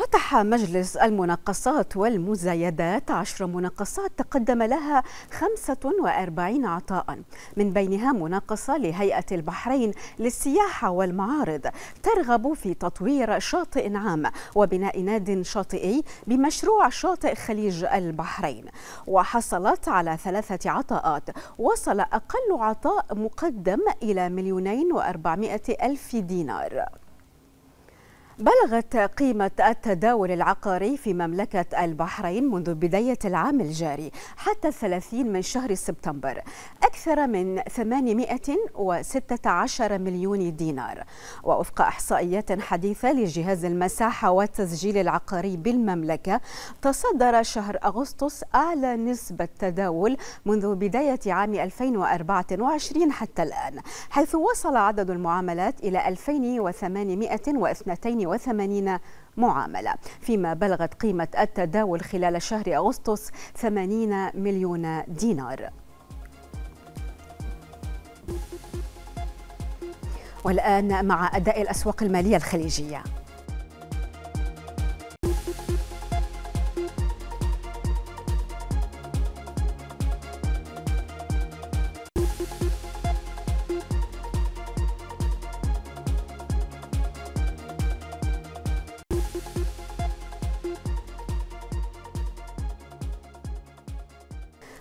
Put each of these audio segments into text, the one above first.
فتح مجلس المناقصات والمزايدات عشر مناقصات تقدم لها 45 عطاء من بينها مناقصة لهيئة البحرين للسياحة والمعارض ترغب في تطوير شاطئ عام وبناء ناد شاطئي بمشروع شاطئ خليج البحرين وحصلت على ثلاثة عطاءات وصل أقل عطاء مقدم إلى مليونين وأربعمائة ألف دينار بلغت قيمة التداول العقاري في مملكة البحرين منذ بداية العام الجاري حتى 30 من شهر سبتمبر أكثر من 816 مليون دينار ووفق إحصائيات حديثة لجهاز المساحة والتسجيل العقاري بالمملكة تصدر شهر أغسطس أعلى نسبة تداول منذ بداية عام 2024 حتى الآن حيث وصل عدد المعاملات إلى 2822 180 معاملة فيما بلغت قيمة التداول خلال شهر أغسطس 80 مليون دينار والآن مع أداء الأسواق المالية الخليجية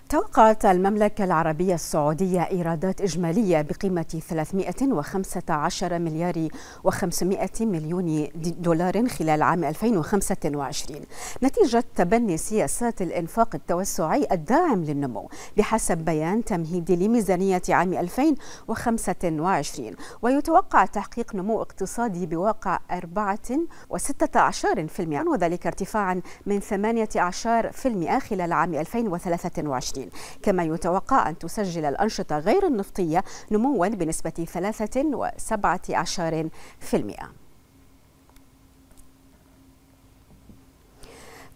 توقعت المملكة العربية السعودية إيرادات إجمالية بقيمة 315 مليار و500 مليون دولار خلال عام 2025 نتيجة تبني سياسات الإنفاق التوسعي الداعم للنمو بحسب بيان تمهيدي لميزانية عام 2025 ويتوقع تحقيق نمو اقتصادي بواقع 4.16% وذلك ارتفاعا من 18% خلال عام 2023 2030 كما يتوقع أن تسجل الأنشطة غير النفطية نموا بنسبة 3.17%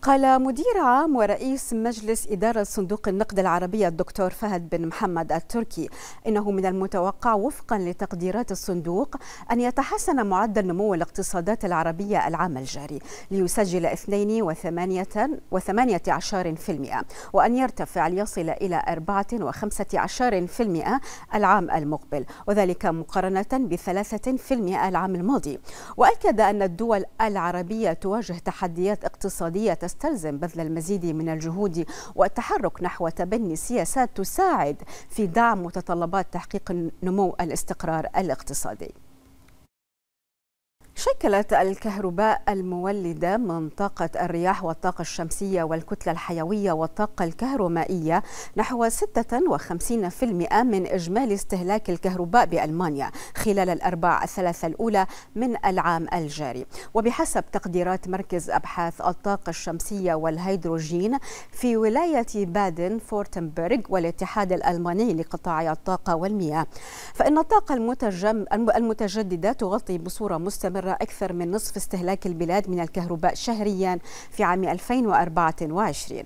قال مدير عام ورئيس مجلس إدارة صندوق النقد العربي الدكتور فهد بن محمد التركي إنه من المتوقع وفقا لتقديرات الصندوق أن يتحسن معدل نمو الاقتصادات العربية العام الجاري ليسجل 2.18% وأن يرتفع ليصل إلى 4.15% العام المقبل وذلك مقارنة ب 3% العام الماضي وأكد أن الدول العربية تواجه تحديات اقتصادية تستلزم بذل المزيد من الجهود والتحرك نحو تبني سياسات تساعد في دعم متطلبات تحقيق نمو الاستقرار الاقتصادي شكلت الكهرباء المولدة منطقة الرياح والطاقة الشمسية والكتلة الحيوية والطاقة الكهرومائية نحو 56% من إجمالي استهلاك الكهرباء بألمانيا خلال الأرباع الثلاثة الأولى من العام الجاري وبحسب تقديرات مركز أبحاث الطاقة الشمسية والهيدروجين في ولاية بادن فورتنبرغ والاتحاد الألماني لقطاع الطاقة والمياه فإن الطاقة المتجددة تغطي بصورة مستمرة سيسخر أكثر من نصف استهلاك البلاد من الكهرباء شهريا في عام 2024